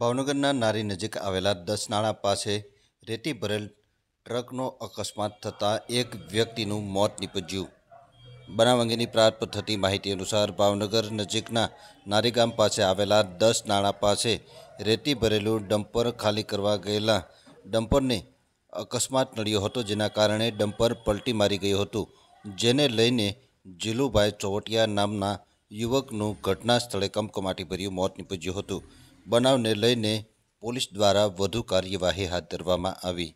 ભાવનગરના નારી નજીક આવેલા દસનાળા પાસે રેતી ભરેલ ટ્રકનો અકસ્માત થતા એક વ્યક્તિનું મોત નિપજ્યું બનાવાંગીની પ્રાત પર થતી માહિતી અનુસાર ભાવનગર નજીકના નારી ગામ પાસે આવેલા દસનાળા પાસે રેતી ભરેલું ડમ્પર ખાલી કરવા ગેલા ડમ્પરને અકસ્માત નળ્યો હતો જેના કારણે ડમ્પર પલટી મારી ગયું હતું જેને લઈને જીલુભાઈ ચોટિયા નામના યુવકનું ઘટનાસ્થળે કમકમાટીભરી મોત નિપજ્યું હતું બનાવને લઈને પોલીસ દ્વારા વધુ કાર્યવાહી હાથ ધરવામાં આવી